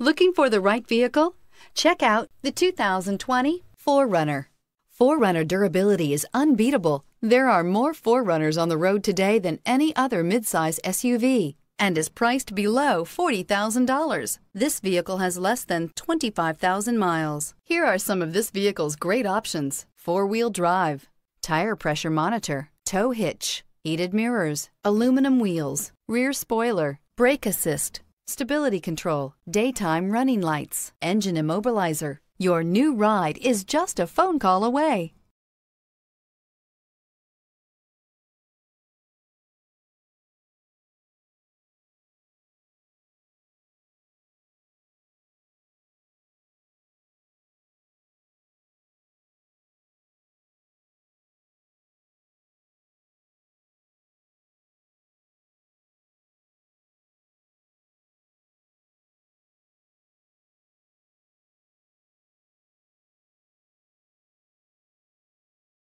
Looking for the right vehicle? Check out the 2020 Forerunner. Forerunner durability is unbeatable. There are more Forerunners on the road today than any other midsize SUV and is priced below $40,000. This vehicle has less than 25,000 miles. Here are some of this vehicle's great options. Four-wheel drive, tire pressure monitor, tow hitch, heated mirrors, aluminum wheels, rear spoiler, brake assist, stability control, daytime running lights, engine immobilizer. Your new ride is just a phone call away.